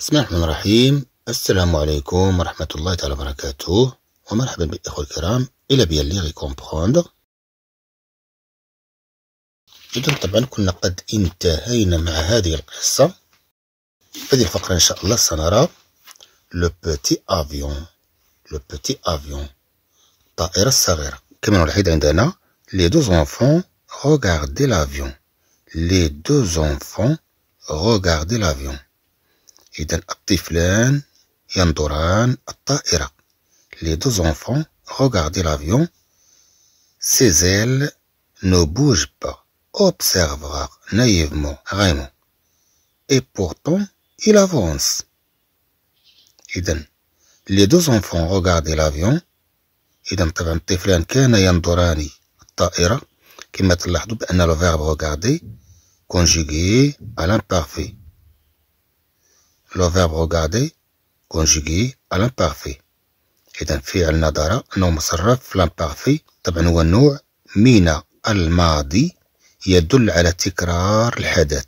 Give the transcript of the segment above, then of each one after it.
بسم الله الرحمن الرحيم السلام عليكم ورحمة الله تعالى وبركاته ومرحبا بالإخوة الكرام إلى بيان لي كومبخوندر إذا طبعا كنا قد انتهينا مع هذه القصة هذه الفقرة إن شاء الله سنرى لو بوتي أفيون لو بوتي أفيون الطائرة الصغيرة كما نلاحظ عندنا لي دو زونفون روغاردي لافيون لي دو زونفون روغاردي لافيون Les deux enfants regardent l'avion. Ses ailes ne bougent pas, observera naïvement Raymond. Et pourtant, il avance. les deux enfants regardent l'avion. Ils طبعا الطفلان كان ينظران le verbe regarder conjugué à l'imparfait. لو regarder conjugué à l'imparfait إذا فعل نظر أنه مصرف في الامبارفي طبعا هو نوع من الماضي يدل على تكرار الحدث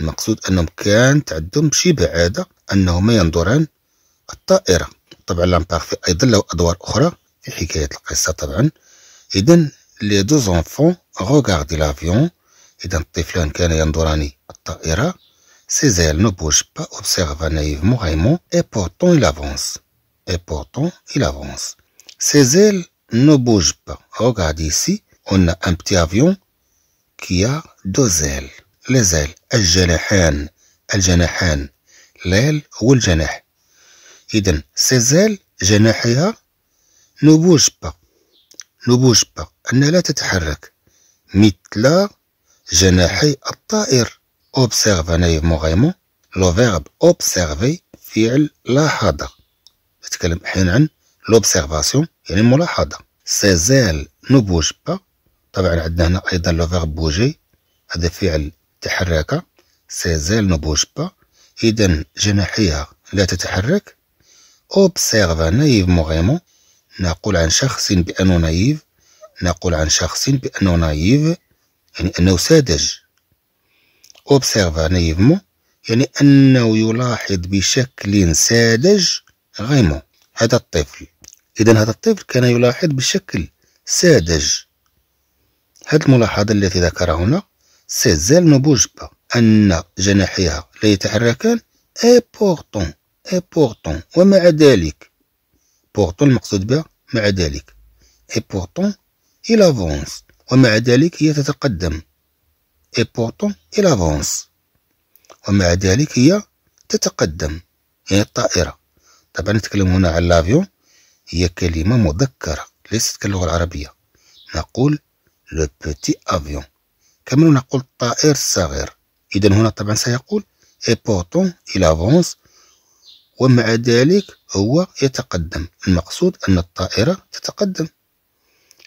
المقصود أنهم كانت عندهم شبه عادة أنهما ينظران الطائرة طبعا لامبارفي أيضا له أدوار أخرى في حكاية القصة طبعا إذا لي دو زونفون غوغاردي لافيون إذا الطفلان كانا ينظران الطائرة Ses ailes ne bougent pas, observa naïvement Raymond, et pourtant il avance. Et pourtant il avance. Ses ailes ne bougent pas. Regarde ici, on a un petit avion qui a deux ailes. Les ailes, les janahan l'aile ou le جناح. Donc, ses ailes, جناحها, ne bougent pas. Ne bougent pas. Mitla, observe نايفمون غيمون لو فيرب اوبسيرفي فعل لاحظ نتكلم حين عن لوبسيرفاسيون يعني الملاحظة سيزال نبوج با طبعا عندنا هنا أيضا لو فيرب بوجي هذا فعل تحرك سيزال نبوج با إذا جناحيها لا تتحرك اوبسيرف نايف غيمون نقول عن شخص بأنه نايف نقول عن شخص بأنه نايف يعني أنه ساذج observe naïvement يعني أنه يلاحظ بشكل ساذج غيمون هذا الطفل إذا هذا الطفل كان يلاحظ بشكل ساذج هذه الملاحظة التي ذكرها هنا سيزال نبوجبا أن جناحيها لا يتحركان اي بورتون اي بورتون ومع ذلك بورتون المقصود بها مع ذلك اي بورتون إلافونس ومع ذلك هي تتقدم et pourtant il avance ومع ذلك هي تتقدم يعني الطائرة طبعا نتكلم هنا على لافيون هي كلمة مذكرة ليست كاللغة العربية نقول لو بوتي افيون كما نقول الطائر الصغير إذا هنا طبعا سيقول اي بورتون il avance ومع ذلك هو يتقدم المقصود أن الطائرة تتقدم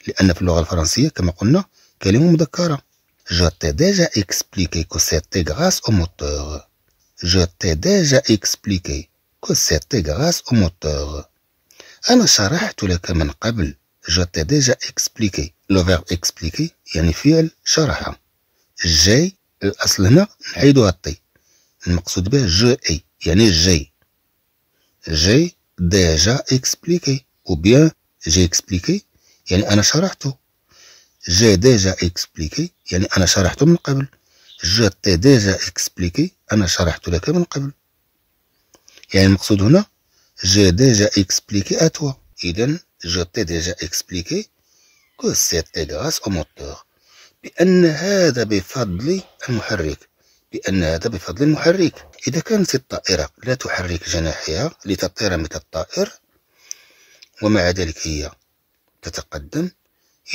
لأن في اللغة الفرنسية كما قلنا كلمة مذكرة Je t'ai déjà expliqué que c'était grâce au moteur. Je t'ai déjà expliqué que c'était grâce au moteur. je t'ai déjà expliqué le verbe expliquer يعني فعل شرح J'ai الأصل هنا نعيدوها الطي المقصود به جو اي يعني j'ai. J'ai déjà expliqué ou bien j'ai expliqué يعني أنا شرحته جي ديجا اكسبليكي يعني انا شرحته من قبل جو تي ديجا اكسبليكي انا شرحت لك من قبل يعني المقصود هنا جي ديجا اكسبليكي اتوا اذا جو تي ديجا اكسبليكي كو سيت غراس او موتور بان هذا بفضل المحرك بأن هذا بفضل المحرك إذا كانت الطائرة لا تحرك جناحها لتطير مثل الطائر ومع ذلك هي تتقدم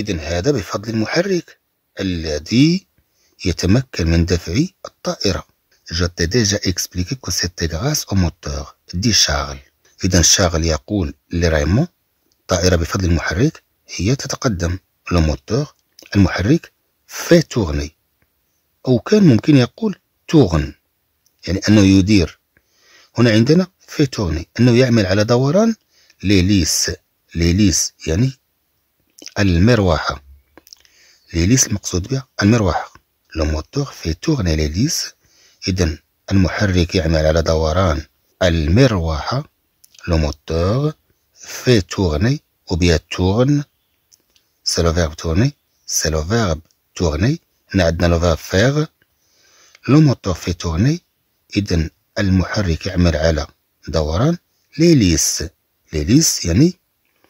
إذا هذا بفضل المحرك الذي يتمكن من دفع الطائرة Je t'ai déjà expliqué que c'était grâce au moteur, dit Charles. إذا شارل يقول لريمون الطائرة بفضل المحرك هي تتقدم لو موتور المحرك في تورني أو كان ممكن يقول تورن يعني أنه يدير هنا عندنا في تورني أنه يعمل على دوران ليليس ليليس يعني المروحة ليليس المقصود بها المروحة لو موتور في تورني ليليس إذن المحرك يعمل على دوران المروحة لو موتور في تورني أو بيا تورن سي لو فيرب تورني سي لو فيرب تورني هنا عندنا لو فيرب فيغ لو موتور في تورني إذن المحرك يعمل على دوران ليليس ليليس يعني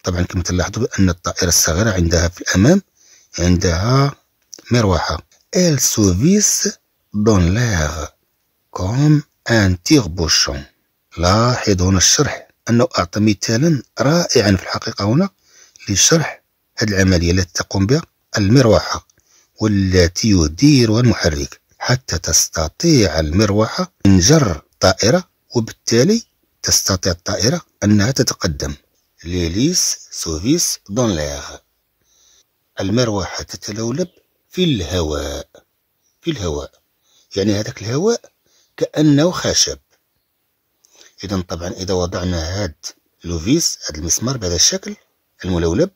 طبعا كما تلاحظوا أن الطائرة الصغيرة عندها في الأمام عندها مروحة ال سوفيس دون لاغ كوم ان بوشون لاحظ هنا الشرح أنه أعطى مثالا رائعا في الحقيقة هنا لشرح هذه العملية التي تقوم بها المروحة والتي يديرها المحرك حتى تستطيع المروحة إنجر طائرة وبالتالي تستطيع الطائرة أنها تتقدم ليليس سوفيس دون ليغ المروحة تتلولب في الهواء في الهواء يعني هذاك الهواء كأنه خشب إذا طبعا إذا وضعنا هاد لوفيس هاد المسمار بهذا الشكل الملولب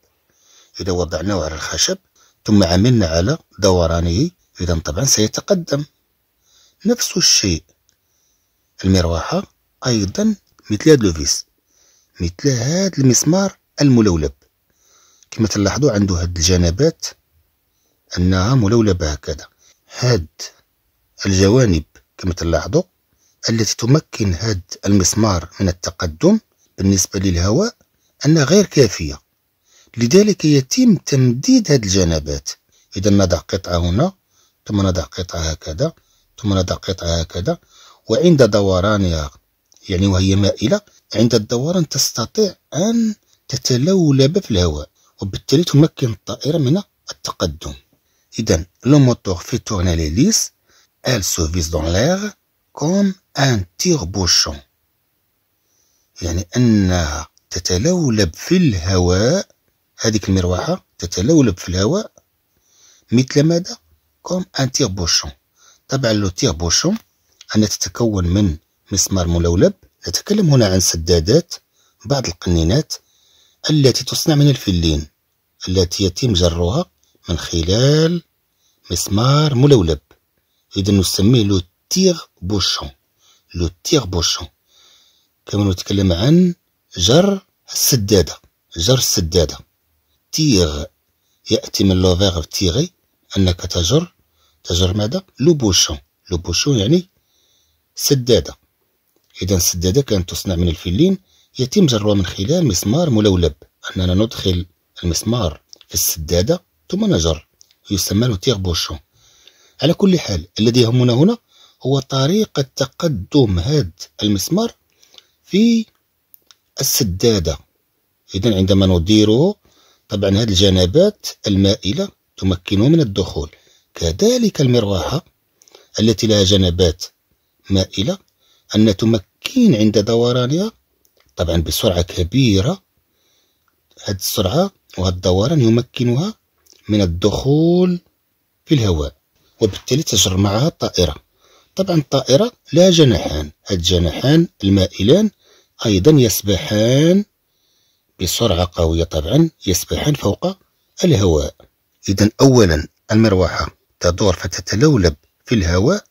إذا وضعناه على الخشب ثم عملنا على دورانه إذا طبعا سيتقدم نفس الشيء المروحة أيضا مثل هاد لوفيس مثل هذا المسمار الملولب كما تلاحظوا عنده هاد الجنبات انها ملولبه هكذا هاد الجوانب كما تلاحظوا التي تمكن هاد المسمار من التقدم بالنسبه للهواء انها غير كافيه لذلك يتم تمديد هاد الجنبات اذا نضع قطعه هنا ثم نضع قطعه هكذا ثم نضع قطعه هكذا وعند دورانها يعني وهي مائله عند الدوران تستطيع أن تتلولب في الهواء وبالتالي تمكن الطائرة من التقدم إذا لو موتور في تورني l'hélice إل se vise دون l'air كوم يعني أن تيغ بوشون يعني أنها تتلولب في الهواء هذيك المروحة تتلولب في الهواء مثل ماذا؟ كوم ان تيربوشون طبعا لو تيربوشون أنها تتكون من مسمار ملولب أتكلم هنا عن سدادات بعض القنينات التي تصنع من الفلين التي يتم جرها من خلال مسمار ملولب إذا نسميه لو تيغ بوشون لو تيغ بوشون كما نتكلم عن جر السدادة جر السدادة تيغ يأتي من لو فيغ تيغي أنك تجر تجر ماذا لو بوشون لو بوشون يعني سدادة إذا السدادة كانت تصنع من الفلين يتم جرها من خلال مسمار ملولب أننا ندخل المسمار في السدادة ثم نجر يسمى لوتيغ بوشون على كل حال الذي يهمنا هنا هو طريقة تقدم هذا المسمار في السدادة إذا عندما نديره طبعا هذه الجنابات المائلة تمكنه من الدخول كذلك المروحة التي لها جنبات مائلة أن تمكن عند دورانها طبعا بسرعة كبيرة هذه السرعة وهذا الدوران يمكنها من الدخول في الهواء وبالتالي تجر معها الطائرة طبعا الطائرة لها جناحان هاد الجناحان المائلان أيضا يسبحان بسرعة قوية طبعا يسبحان فوق الهواء إذا أولا المروحة تدور فتتلولب في الهواء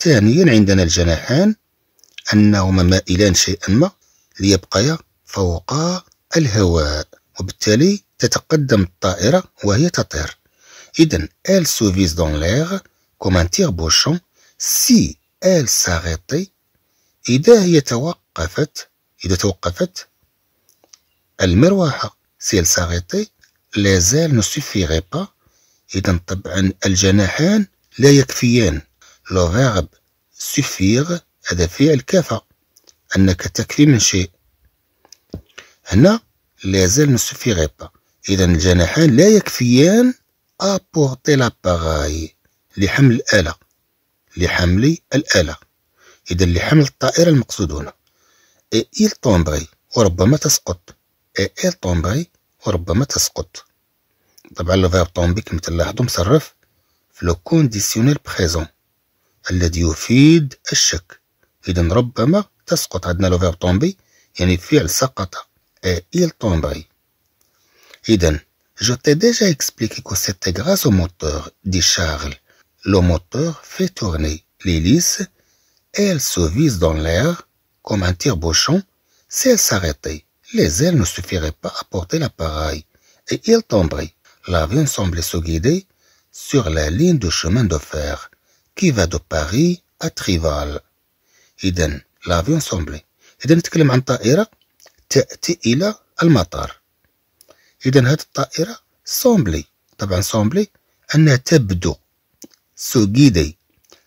ثانيا عندنا الجناحان أنهما مائلان شيئا ما ليبقيا فوق الهواء وبالتالي تتقدم الطائرة وهي تطير إذا إل سوفيز دون لير كوم أن تيغ بوشون سي إل ساغيتي إذا هي توقفت إذا توقفت المروحة سي إل ساغيتي لازال نو سوفيغي با إذن إذا طبعا الجناحان لا يكفيان لو فيرب سوفيغ هذا فعل الكافة أنك تكفي من شيء هنا لازال نسوفيغي غيبة إذا الجناحان لا يكفيان أبوغطي لاباغاي لحمل الآلة لحمل الآلة إذا لحمل الطائرة المقصود هنا إي إل وربما تسقط إي إل وربما تسقط طبعا الفيرب تومبي كما تلاحظو مصرف في لو كونديسيونيل بخيزون الذي يفيد الشك et il je t'ai déjà expliqué que c'était grâce au moteur dit Charles le moteur fait tourner l'hélice et elle se vise dans l'air comme un tire-bouchon si elle s'arrêtait les ailes ne suffiraient pas à porter l'appareil et il tomberait l'avion semblait se guider sur la ligne de chemin de fer qui va de Paris à Trival. إذا لافيون سومبلي إذا نتكلم عن طائرة تأتي إلى المطار إذا هذه الطائرة سومبلي طبعا سومبلي أنها تبدو سوغيدي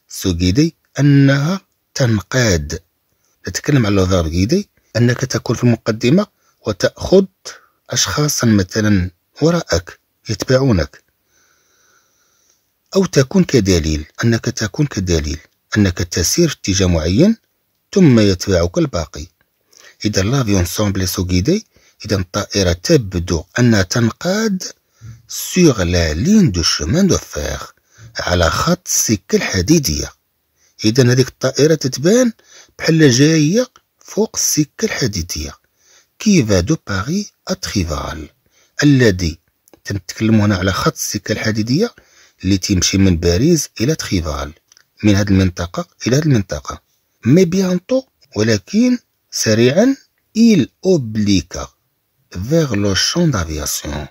سوغيدي أنها تنقاد نتكلم على لو غيدي أنك تكون في المقدمة وتأخذ أشخاصا مثلا وراءك يتبعونك أو تكون كدليل أنك تكون كدليل أنك تسير في اتجاه معين ثم يتبعك الباقي إذا لافيون سومبل سوغيدي إذا الطائرة تبدو أنها تنقاد سوغ لا لين دو شومان دو فيغ على خط السكة الحديدية إذا هذيك الطائرة تتبان بحال جاية فوق السكة الحديدية كيفا دو باري أتخيفال الذي تنتكلموا هنا على خط السكة الحديدية اللي تيمشي من باريس إلى تخيفال من هذه المنطقة إلى هذه المنطقة مي بيانتو ولكن سريعا إل اوبليكا فيغ لو شون دافياسيون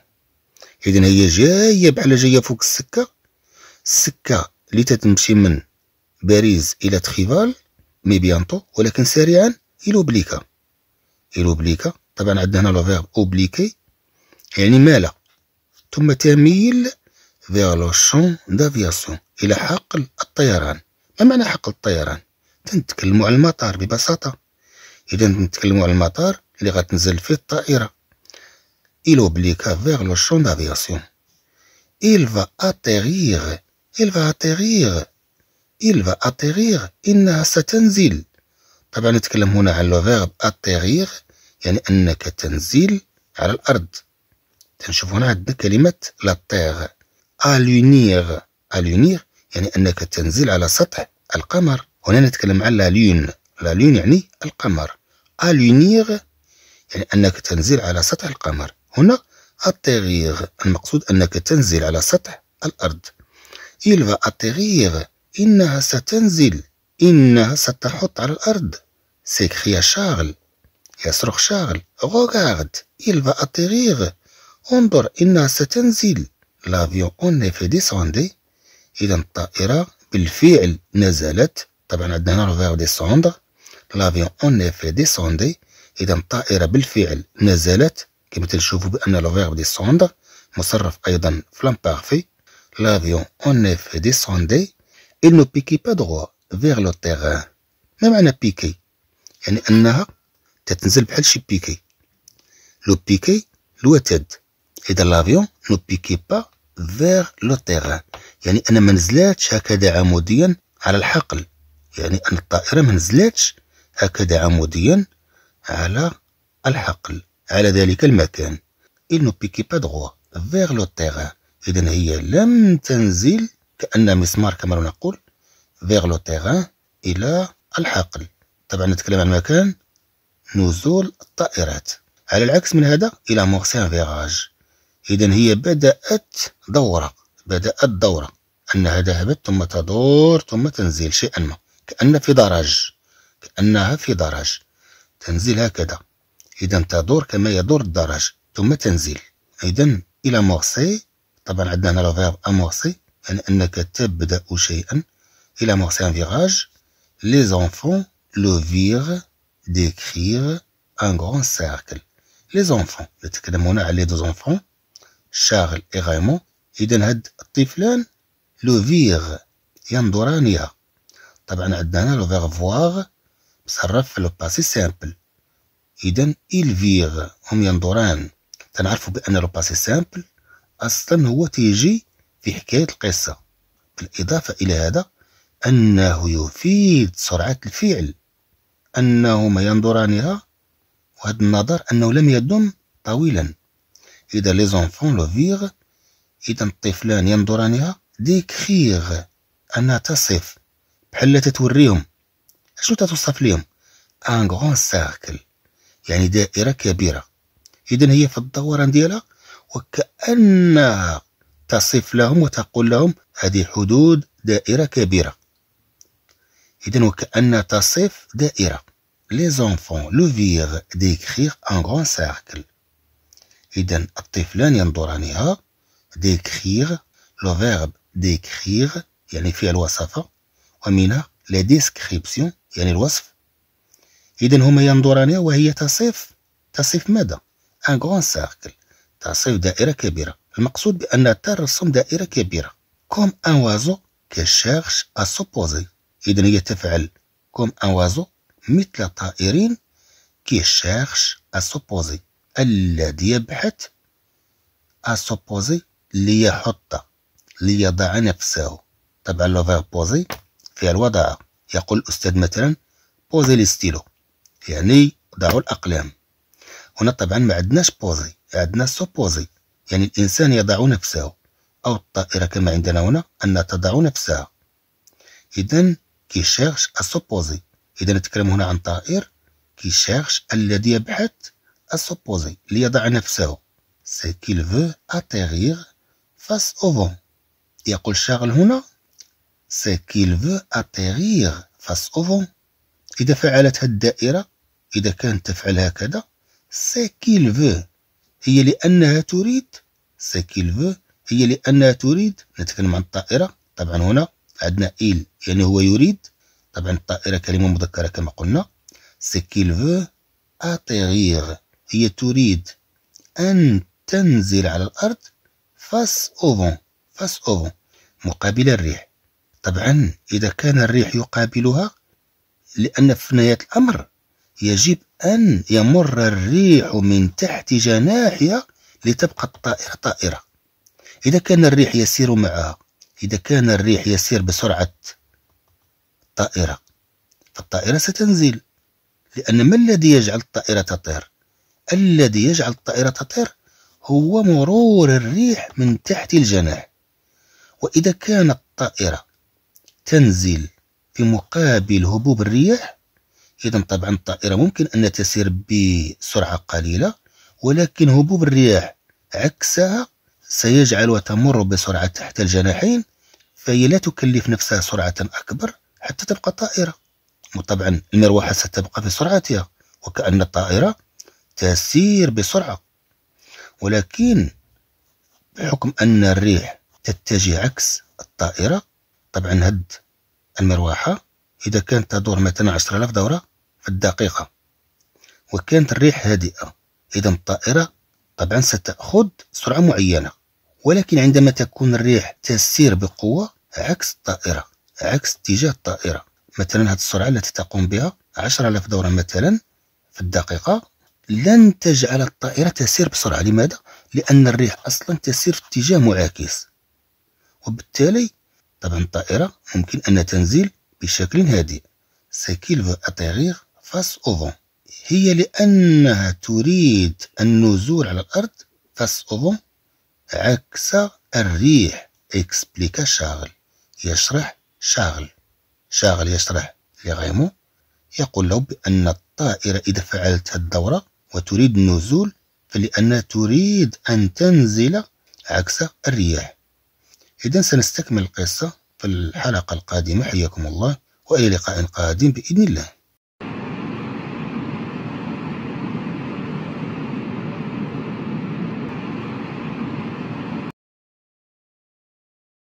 إذن هي جاية بحال جاية فوق السكة السكة اللي تتمشي من باريس إلى تخيفال مي بيانتو ولكن سريعا إل اوبليكا إل اوبليكا طبعا عندنا هنا لو فيغ اوبليكي يعني مالا ثم تميل فيغ لو شون دافياسيون إلى حق الطيران ما معنى حق الطيران تنتكلموا على المطار ببساطة إذا نتكلموا على المطار اللي غتنزل فيه الطائرة il أوبليكا vers le champ d'aviation. Il va atterrir. Il va atterrir. Il va atterrir. إنها ستنزل. طبعا نتكلم هنا على لو فيرب اتيرير يعني أنك تنزل على الأرض. تنشوف هنا عندنا كلمة لا تيغ. ا لونيغ يعني أنك تنزل على سطح القمر هنا نتكلم عن لا ليون لا ليون يعني القمر ألونيغ يعني أنك تنزل على سطح القمر هنا أتيغيغ المقصود أنك تنزل على سطح الأرض إلفا أتيغيغ إنها ستنزل إنها ستحط على الأرض سيكخيا شارل يصرخ شارل غوغارد إلفا أتيغيغ انظر إنها ستنزل لافيون أون في ديسوندي إذا الطائرة بالفعل نزلت طبعا عندنا هنا فيو ديسوند لافيون اون افي ديسوندي إذا الطائرة بالفعل نزلت كما تنشوفوا بأن لو فيرب ديسوند مصرف أيضا في لامبارفي لافيون اون افي ديسوندي إل نو بيكي با دغوا فيغ لو تيغان ما معنى بيكي يعني أنها تتنزل بحال شي بيكي لو بيكي الوتد إذا لافيون نو بيكي با فيغ لو تيغان يعني انا ما نزلاتش هكذا عموديا على الحقل يعني ان الطائره ما نزلاتش هكذا عموديا على الحقل على ذلك المكان il ne pique pas droit vers le terrain إذا هي لم تنزل كأن مسمار كما نقول vers le terrain إلى الحقل طبعا نتكلم عن مكان نزول الطائرات على العكس من هذا إلى مورسان فيراج إذا هي بدأت دورة بدأت دورة أنها ذهبت ثم تدور ثم تنزيل شيئا ما كأن في درج كأنها في درج تنزيل هكذا إذا تدور كما يدور الدرج ثم تنزيل إذا إلى مغصي طبعا عندنا هنا الفيرب أمغصي يعني أنك تبدأ شيئا إلى مغصي أن فيراج لي زونفون لو فيغ d'écrire un grand cercle. Les enfants, هنا على les deux enfants, شاغل إغامو إذا هاد الطفلان لو فيغ ينظرانيا طبعا عندنا هنا لو فيغ فواغ مصرف في لو باسي سامبل إذا إل فيغ هم ينظران تنعرفوا بأن لو باسي سامبل أصلا هو تيجي في حكاية القصة بالإضافة إلى هذا أنه يفيد سرعة الفعل أنهما ينظرانها وهذا النظر أنه لم يدم طويلا إذا لي زونفون لو فيغ إذا الطفلان ينظرانها ديكخيغ أنها تصف بحال تتوريهم شنو تتوصف ليهم ان غون سيركل يعني دائرة كبيرة إذا هي في الدوران ديالها وكأنها تصف لهم وتقول لهم هذه حدود دائرة كبيرة إذا وكأنها تصف دائرة لي زونفون لو فيغ ديكخيغ ان غون سيركل إذا الطفلان ينظرانها ديكخيغ لو فيرب ديكخيغ يعني فيها الوصفة ومنها لا ديسكريبسيون يعني الوصف إذا هما ينظرانها وهي تصف تصف ماذا؟ أن غون سيركل تصف دائرة كبيرة المقصود بأن ترسم دائرة كبيرة كوم أن وازو كشيرش أسوبوزي إذا هي تفعل كوم أن وازو مثل الطائرين كيشيرش أسوبوزي الذي يبحث أسوبوزي ليحط ليضع نفسه طبعا لو فير بوزي فعل الوضع يقول الأستاذ مثلا بوزي ليستيلو يعني ضعوا الأقلام هنا طبعا ما عندناش بوزي عندنا سوبوزي يعني الإنسان يضع نفسه أو الطائرة كما عندنا هنا أن تضع نفسها إذا كي شيرش أسوبوزي إذا نتكلم هنا عن طائر كي شيرش الذي يبحث à ليضع نفسه qu'il فو atterrir face au vent يقول شاغل هنا c'est فو veut atterrir face au إذا فعلت الدائرة إذا كانت تفعل هكذا c'est فو هي لأنها تريد c'est فو هي لأنها تريد نتكلم عن الطائرة طبعا هنا عندنا il يعني هو يريد طبعا الطائرة كلمة مذكرة كما قلنا c'est فو veut هي تريد أن تنزل على الأرض فاس أوفون فاس أوفون مقابل الريح طبعا إذا كان الريح يقابلها لأن في نهاية الأمر يجب أن يمر الريح من تحت جناحها لتبقى الطائرة طائرة إذا كان الريح يسير معها إذا كان الريح يسير بسرعة طائرة فالطائرة ستنزل لأن ما الذي يجعل الطائرة تطير الذي يجعل الطائرة تطير هو مرور الريح من تحت الجناح وإذا كانت الطائرة تنزل في مقابل هبوب الرياح إذا طبعا الطائرة ممكن أن تسير بسرعة قليلة ولكن هبوب الرياح عكسها سيجعلها تمر بسرعة تحت الجناحين فهي لا تكلف نفسها سرعة أكبر حتى تبقى طائرة وطبعا المروحة ستبقى في سرعتها وكأن الطائرة تسير بسرعة ولكن بحكم أن الريح تتجه عكس الطائرة طبعا هد المروحة إذا كانت تدور مثلا آلاف دورة في الدقيقة وكانت الريح هادئة إذا الطائرة طبعا ستأخذ سرعة معينة ولكن عندما تكون الريح تسير بقوة عكس الطائرة عكس اتجاه الطائرة مثلا هذه السرعة التي تقوم بها آلاف دورة مثلا في الدقيقة لن تجعل الطائرة تسير بسرعة لماذا؟ لأن الريح أصلا تسير في اتجاه معاكس وبالتالي طبعا الطائرة ممكن أن تنزل بشكل هادئ سكيلف أتغير فاس أوفون هي لأنها تريد النزول على الأرض فاس أوفون عكس الريح اكسبليكا شاغل يشرح شاغل شاغل يشرح لغيمو يقول له بأن الطائرة إذا فعلت الدورة وتريد النزول فلأنها تريد أن تنزل عكس الرياح إذا سنستكمل القصة في الحلقة القادمة حياكم الله وإلى لقاء قادم بإذن الله